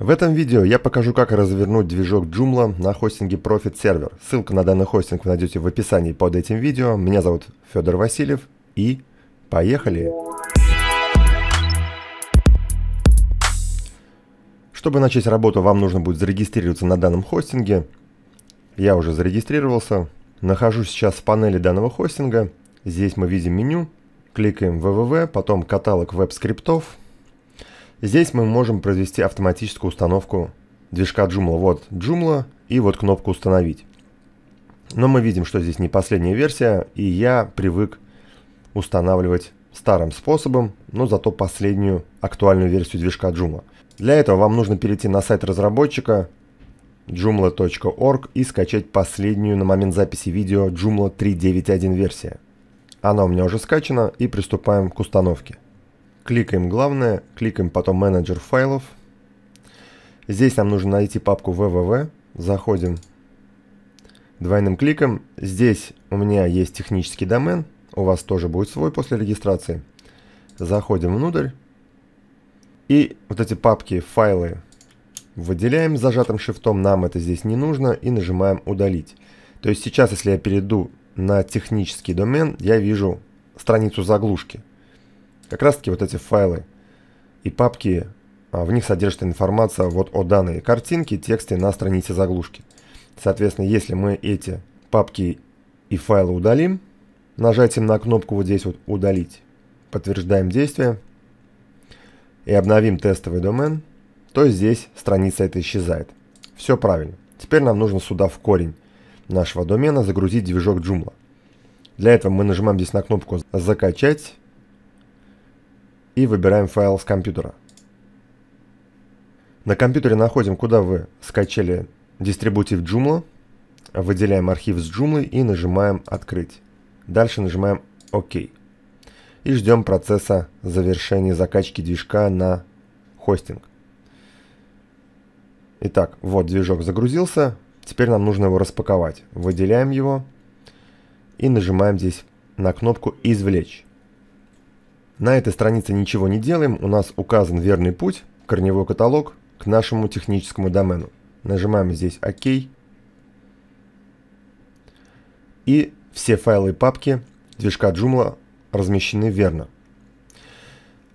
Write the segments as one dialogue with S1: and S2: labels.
S1: В этом видео я покажу, как развернуть движок Joomla на хостинге Profit Server. Ссылку на данный хостинг вы найдете в описании под этим видео. Меня зовут Федор Васильев и поехали! Чтобы начать работу, вам нужно будет зарегистрироваться на данном хостинге. Я уже зарегистрировался. Нахожусь сейчас в панели данного хостинга. Здесь мы видим меню. Кликаем www, потом «Каталог веб-скриптов», Здесь мы можем произвести автоматическую установку движка Joomla. Вот Joomla и вот кнопку «Установить». Но мы видим, что здесь не последняя версия, и я привык устанавливать старым способом, но зато последнюю актуальную версию движка Joomla. Для этого вам нужно перейти на сайт разработчика joomla.org и скачать последнюю на момент записи видео Joomla 3.9.1 версия. Она у меня уже скачана и приступаем к установке. Кликаем главное, кликаем потом менеджер файлов. Здесь нам нужно найти папку www. Заходим двойным кликом. Здесь у меня есть технический домен. У вас тоже будет свой после регистрации. Заходим внутрь. И вот эти папки, файлы выделяем зажатым шифтом. Нам это здесь не нужно. И нажимаем удалить. То есть сейчас, если я перейду на технический домен, я вижу страницу заглушки. Как раз таки вот эти файлы и папки, а, в них содержится информация вот о данной картинке, тексте на странице заглушки. Соответственно, если мы эти папки и файлы удалим, нажатием на кнопку вот здесь вот «Удалить», подтверждаем действие и обновим тестовый домен, то здесь страница эта исчезает. Все правильно. Теперь нам нужно сюда в корень нашего домена загрузить движок Joomla. Для этого мы нажимаем здесь на кнопку «Закачать» и выбираем файл с компьютера. На компьютере находим, куда вы скачали дистрибутив Joomla, выделяем архив с Joomla и нажимаем «Открыть». Дальше нажимаем «Ок». И ждем процесса завершения закачки движка на хостинг. Итак, вот движок загрузился, теперь нам нужно его распаковать. Выделяем его и нажимаем здесь на кнопку «Извлечь». На этой странице ничего не делаем, у нас указан верный путь, корневой каталог, к нашему техническому домену. Нажимаем здесь ОК. И все файлы и папки движка Joomla размещены верно.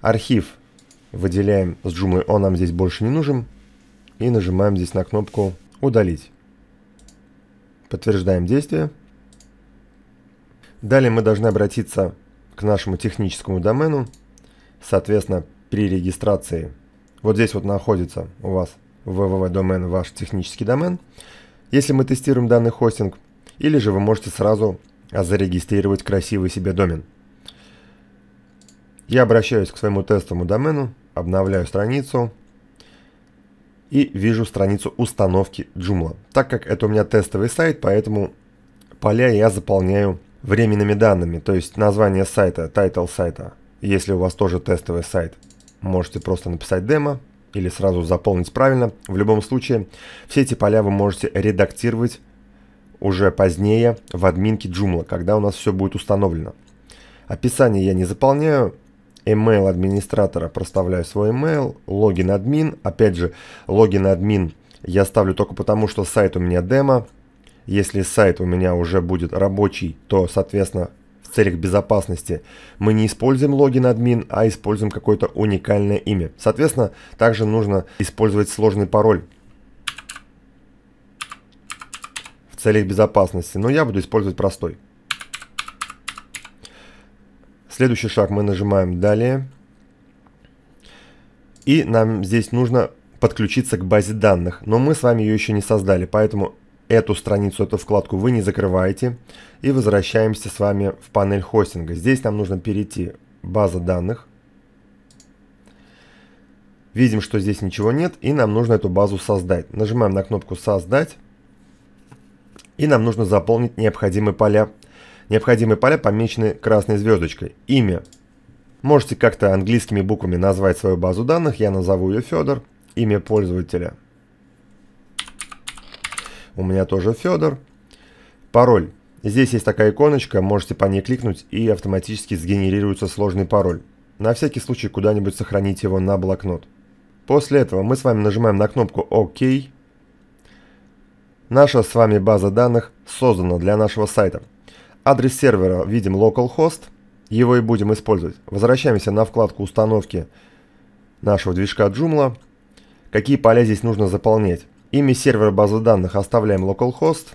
S1: Архив выделяем с Joomla, он нам здесь больше не нужен. И нажимаем здесь на кнопку «Удалить». Подтверждаем действие. Далее мы должны обратиться к нашему техническому домену. Соответственно, при регистрации вот здесь вот находится у вас www-домен ваш технический домен, если мы тестируем данный хостинг, или же вы можете сразу зарегистрировать красивый себе домен. Я обращаюсь к своему тестовому домену, обновляю страницу и вижу страницу установки Joomla. Так как это у меня тестовый сайт, поэтому поля я заполняю временными данными, то есть название сайта, тайтл сайта. Если у вас тоже тестовый сайт, можете просто написать демо или сразу заполнить правильно. В любом случае, все эти поля вы можете редактировать уже позднее в админке Joomla, когда у нас все будет установлено. Описание я не заполняю, email администратора проставляю свой email, логин админ, опять же, логин админ я ставлю только потому, что сайт у меня демо, если сайт у меня уже будет рабочий, то, соответственно, в целях безопасности мы не используем логин админ, а используем какое-то уникальное имя. Соответственно, также нужно использовать сложный пароль в целях безопасности, но я буду использовать простой. Следующий шаг мы нажимаем «Далее». И нам здесь нужно подключиться к базе данных, но мы с вами ее еще не создали, поэтому Эту страницу, эту вкладку вы не закрываете. И возвращаемся с вами в панель хостинга. Здесь нам нужно перейти база данных. Видим, что здесь ничего нет, и нам нужно эту базу создать. Нажимаем на кнопку «Создать», и нам нужно заполнить необходимые поля. Необходимые поля помечены красной звездочкой. Имя. Можете как-то английскими буквами назвать свою базу данных, я назову ее Федор. Имя пользователя – у меня тоже Федор. Пароль. Здесь есть такая иконочка, можете по ней кликнуть и автоматически сгенерируется сложный пароль. На всякий случай куда-нибудь сохранить его на блокнот. После этого мы с вами нажимаем на кнопку ОК. Наша с вами база данных создана для нашего сайта. Адрес сервера видим localhost, его и будем использовать. Возвращаемся на вкладку установки нашего движка Joomla. Какие поля здесь нужно заполнять? Имя сервера базы данных оставляем localhost.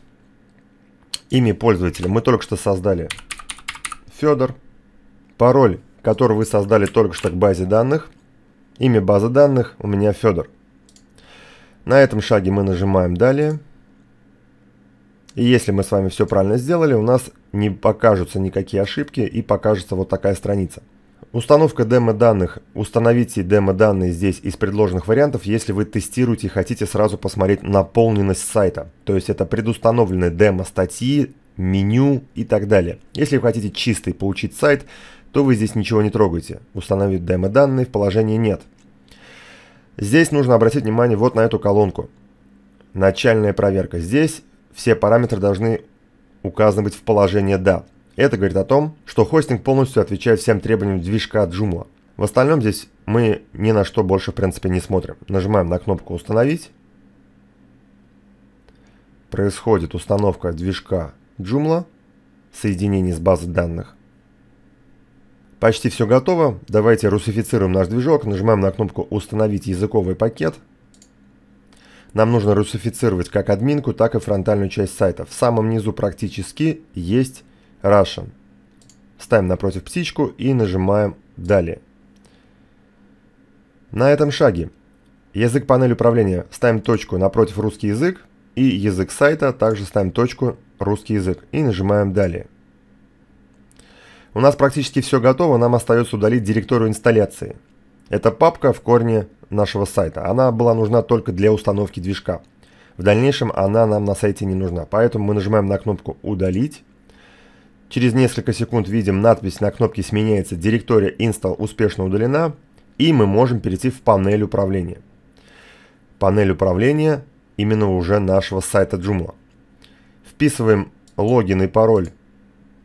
S1: Имя пользователя мы только что создали Федор. Пароль, который вы создали только что к базе данных. Имя базы данных у меня Федор. На этом шаге мы нажимаем «Далее». И если мы с вами все правильно сделали, у нас не покажутся никакие ошибки и покажется вот такая страница. Установка демо-данных. Установите демо-данные здесь из предложенных вариантов, если вы тестируете и хотите сразу посмотреть наполненность сайта. То есть это предустановленные демо-статьи, меню и так далее. Если вы хотите чистый получить сайт, то вы здесь ничего не трогаете. Установить демо-данные в положении нет. Здесь нужно обратить внимание вот на эту колонку. Начальная проверка. Здесь все параметры должны указаны быть в положении «Да». Это говорит о том, что хостинг полностью отвечает всем требованиям движка Joomla. В остальном здесь мы ни на что больше в принципе не смотрим. Нажимаем на кнопку «Установить». Происходит установка движка Joomla, соединение с базы данных. Почти все готово. Давайте русифицируем наш движок, нажимаем на кнопку «Установить языковый пакет». Нам нужно русифицировать как админку, так и фронтальную часть сайта. В самом низу практически есть Russian. Ставим напротив птичку и нажимаем «Далее». На этом шаге язык панели управления ставим точку напротив русский язык и язык сайта также ставим точку русский язык и нажимаем «Далее». У нас практически все готово, нам остается удалить директорию инсталляции. Это папка в корне нашего сайта. Она была нужна только для установки движка. В дальнейшем она нам на сайте не нужна, поэтому мы нажимаем на кнопку «Удалить» Через несколько секунд видим надпись на кнопке сменяется «Директория Install успешно удалена» и мы можем перейти в панель управления. Панель управления именно уже нашего сайта Joomla. Вписываем логин и пароль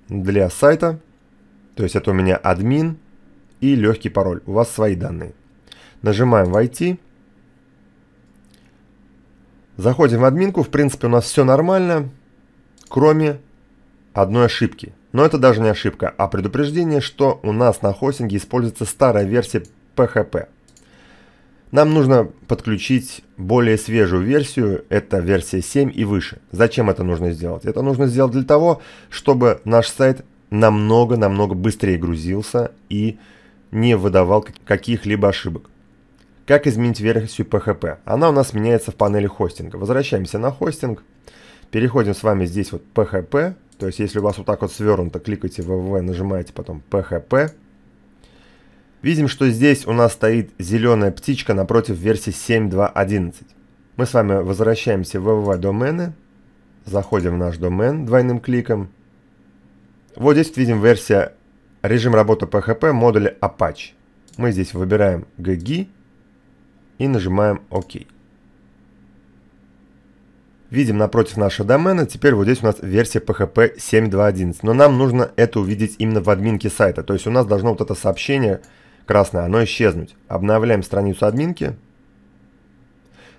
S1: для сайта, то есть это у меня админ и легкий пароль, у вас свои данные. Нажимаем «Войти», заходим в админку, в принципе у нас все нормально, кроме одной ошибки. Но это даже не ошибка, а предупреждение, что у нас на хостинге используется старая версия PHP. Нам нужно подключить более свежую версию, это версия 7 и выше. Зачем это нужно сделать? Это нужно сделать для того, чтобы наш сайт намного-намного быстрее грузился и не выдавал каких-либо ошибок. Как изменить версию PHP? Она у нас меняется в панели хостинга. Возвращаемся на хостинг. Переходим с вами здесь вот PHP. То есть, если у вас вот так вот свернуто, кликайте www, нажимаете потом PHP. Видим, что здесь у нас стоит зеленая птичка напротив версии 7.2.11. Мы с вами возвращаемся в www домены. Заходим в наш домен двойным кликом. Вот здесь вот видим версия режим работы PHP модуля Apache. Мы здесь выбираем GG и нажимаем ОК. OK. Видим напротив нашего домена, теперь вот здесь у нас версия PHP 7.2.11. Но нам нужно это увидеть именно в админке сайта. То есть у нас должно вот это сообщение красное, оно исчезнуть. Обновляем страницу админки.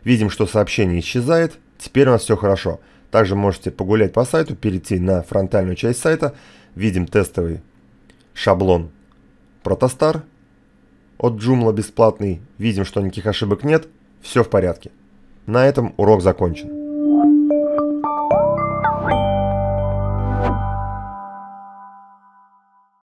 S1: Видим, что сообщение исчезает. Теперь у нас все хорошо. Также можете погулять по сайту, перейти на фронтальную часть сайта. Видим тестовый шаблон Protostar от Joomla бесплатный. Видим, что никаких ошибок нет. Все в порядке. На этом урок закончен.